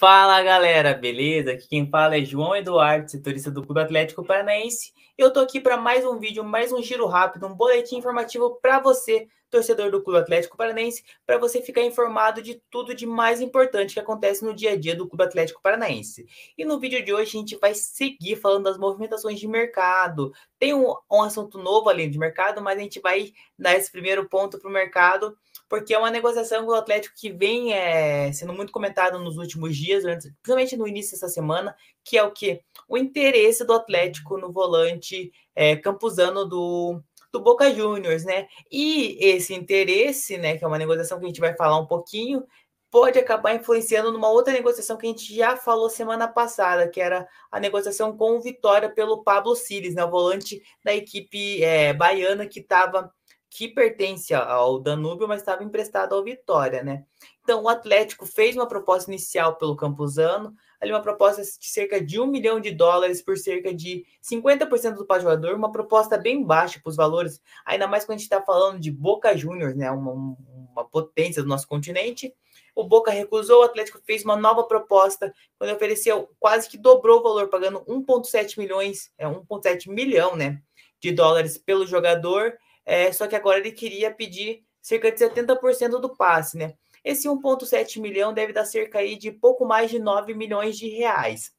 Fala galera, beleza? Aqui quem fala é João Eduardo, setorista do Clube Atlético Paranaense. Eu tô aqui para mais um vídeo, mais um giro rápido, um boletim informativo para você, torcedor do Clube Atlético Paranaense, para você ficar informado de tudo de mais importante que acontece no dia a dia do Clube Atlético Paranaense. E no vídeo de hoje a gente vai seguir falando das movimentações de mercado. Tem um, um assunto novo além de mercado, mas a gente vai dar esse primeiro ponto para o mercado porque é uma negociação do Atlético que vem é, sendo muito comentada nos últimos dias, principalmente no início dessa semana, que é o que? O interesse do Atlético no volante é, campuzano do, do Boca Juniors, né? E esse interesse, né, que é uma negociação que a gente vai falar um pouquinho, pode acabar influenciando numa outra negociação que a gente já falou semana passada, que era a negociação com o Vitória pelo Pablo Siles, né, o volante da equipe é, baiana que estava que pertence ao Danúbio, mas estava emprestado ao Vitória, né? Então, o Atlético fez uma proposta inicial pelo Campuzano, ali uma proposta de cerca de um milhão de dólares por cerca de 50% do jogador, uma proposta bem baixa para os valores, ainda mais quando a gente está falando de Boca Juniors, né? Uma, uma potência do nosso continente. O Boca recusou, o Atlético fez uma nova proposta, quando ofereceu, quase que dobrou o valor, pagando 1,7 milhões, é 1,7 milhão, né? De dólares pelo jogador é, só que agora ele queria pedir cerca de 70% do passe, né? Esse 1,7 milhão deve dar cerca aí de pouco mais de 9 milhões de reais.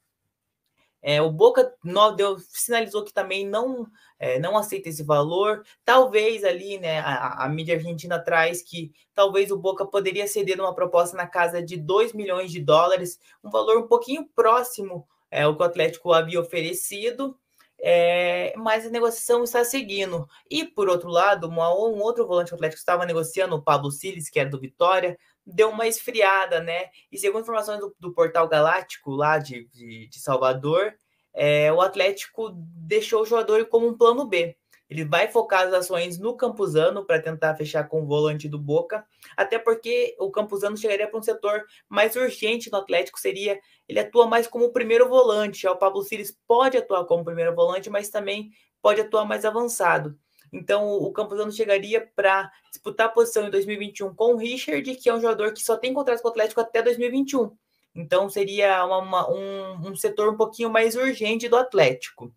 É, o Boca não, deu, sinalizou que também não, é, não aceita esse valor. Talvez ali, né, a, a, mídia argentina traz que talvez o Boca poderia ceder uma proposta na casa de 2 milhões de dólares, um valor um pouquinho próximo é, ao que o Atlético havia oferecido é, mas a negociação está seguindo. E, por outro lado, uma, um outro volante atlético estava negociando, o Pablo Siles, que era do Vitória, deu uma esfriada, né? E segundo informações do, do Portal Galáctico, lá de, de, de Salvador, é, o Atlético deixou o jogador como um plano B. Ele vai focar as ações no Campuzano para tentar fechar com o volante do Boca, até porque o Campuzano chegaria para um setor mais urgente no Atlético, seria ele atua mais como primeiro volante. O Pablo Cires pode atuar como primeiro volante, mas também pode atuar mais avançado. Então, o Campuzano chegaria para disputar a posição em 2021 com o Richard, que é um jogador que só tem contrato com o Atlético até 2021. Então, seria uma, uma, um, um setor um pouquinho mais urgente do Atlético.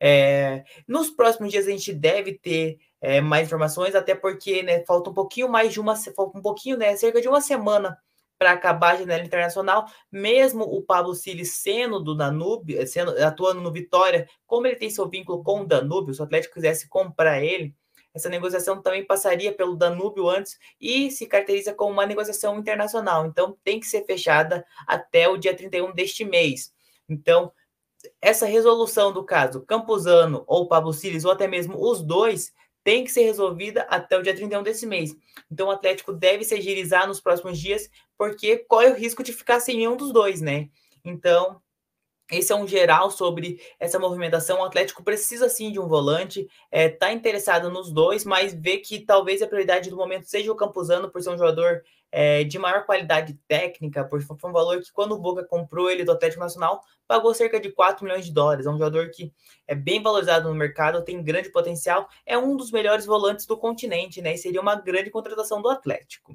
É, nos próximos dias a gente deve ter é, mais informações, até porque né, falta um pouquinho mais de uma, falta um pouquinho, né, cerca de uma semana para acabar a janela internacional, mesmo o Pablo Siles sendo do Danúbio, eh, sendo, atuando no Vitória, como ele tem seu vínculo com o Danúbio, se o Atlético quisesse comprar ele, essa negociação também passaria pelo Danúbio antes e se caracteriza como uma negociação internacional, então tem que ser fechada até o dia 31 deste mês. Então, essa resolução do caso Campuzano ou Pablo Siles, ou até mesmo os dois, tem que ser resolvida até o dia 31 desse mês. Então o Atlético deve se agilizar nos próximos dias, porque corre o risco de ficar sem nenhum dos dois, né? Então, esse é um geral sobre essa movimentação. O Atlético precisa sim de um volante, é, tá interessado nos dois, mas vê que talvez a prioridade do momento seja o Campuzano, por ser um jogador é, de maior qualidade técnica, por foi um valor que quando o Boca comprou ele do Atlético Nacional, pagou cerca de 4 milhões de dólares. É um jogador que é bem valorizado no mercado, tem grande potencial, é um dos melhores volantes do continente, né? E seria uma grande contratação do Atlético.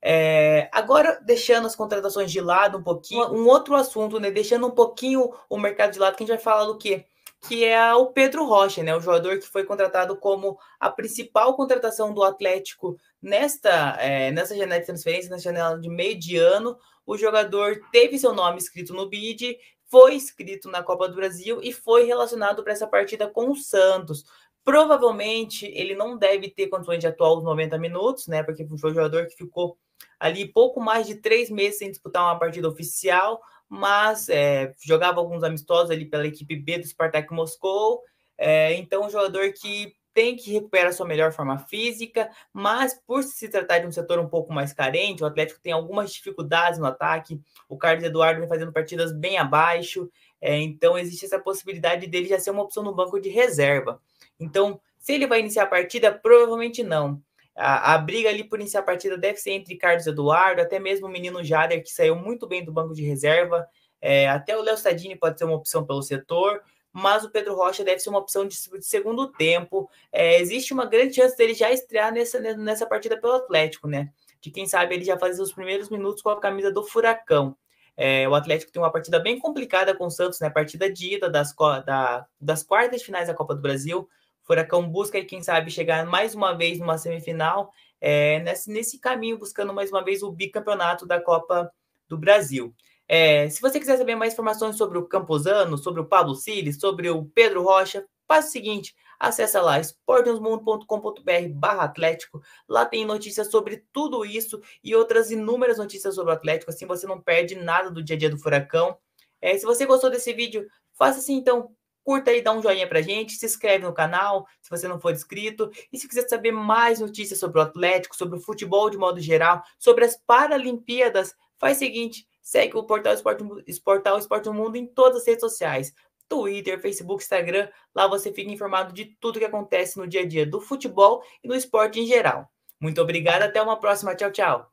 É, agora, deixando as contratações de lado um pouquinho, um outro assunto, né? Deixando um pouquinho o mercado de lado, que a gente vai falar do quê? Que é o Pedro Rocha, né? O jogador que foi contratado como a principal contratação do Atlético nesta, é, nessa janela de transferência, na janela de meio de ano. O jogador teve seu nome escrito no BID, foi escrito na Copa do Brasil e foi relacionado para essa partida com o Santos. Provavelmente ele não deve ter condições de atuar os 90 minutos, né? Porque foi um jogador que ficou ali pouco mais de três meses sem disputar uma partida oficial, mas é, jogava alguns amistosos ali pela equipe B do Spartak Moscou. É, então, é um jogador que tem que recuperar sua melhor forma física, mas por se tratar de um setor um pouco mais carente, o Atlético tem algumas dificuldades no ataque. O Carlos Eduardo vem fazendo partidas bem abaixo. É, então, existe essa possibilidade dele já ser uma opção no banco de reserva. Então, se ele vai iniciar a partida, provavelmente não. A, a, briga ali por iniciar a partida deve ser entre Carlos Eduardo, até mesmo o menino Jader, que saiu muito bem do banco de reserva. É, até o Léo Sadini pode ser uma opção pelo setor, mas o Pedro Rocha deve ser uma opção de, de segundo tempo. É, existe uma grande chance dele já estrear nessa, nessa partida pelo Atlético, né? De quem sabe ele já fazer os primeiros minutos com a camisa do Furacão. É, o Atlético tem uma partida bem complicada com o Santos, né? Partida de ida das, da, das quartas finais da Copa do Brasil. Furacão busca e, quem sabe, chegar mais uma vez numa semifinal, é, nesse, nesse caminho, buscando mais uma vez o bicampeonato da Copa do Brasil. É, se você quiser saber mais informações sobre o Camposano, sobre o Pablo Siles, sobre o Pedro Rocha, Faça o seguinte, acessa lá esportesmundo.com.br barra Atlético. Lá tem notícias sobre tudo isso e outras inúmeras notícias sobre o Atlético. Assim você não perde nada do dia a dia do Furacão. É, se você gostou desse vídeo, faça assim então. Curta aí, dá um joinha pra gente, se inscreve no canal se você não for inscrito. E se quiser saber mais notícias sobre o Atlético, sobre o futebol de modo geral, sobre as Paralimpíadas, faz o seguinte: segue o Portal Esporte, Portal Esporte Mundo em todas as redes sociais. Twitter, Facebook, Instagram. Lá você fica informado de tudo que acontece no dia a dia do futebol e no esporte em geral. Muito obrigado, até uma próxima. Tchau, tchau.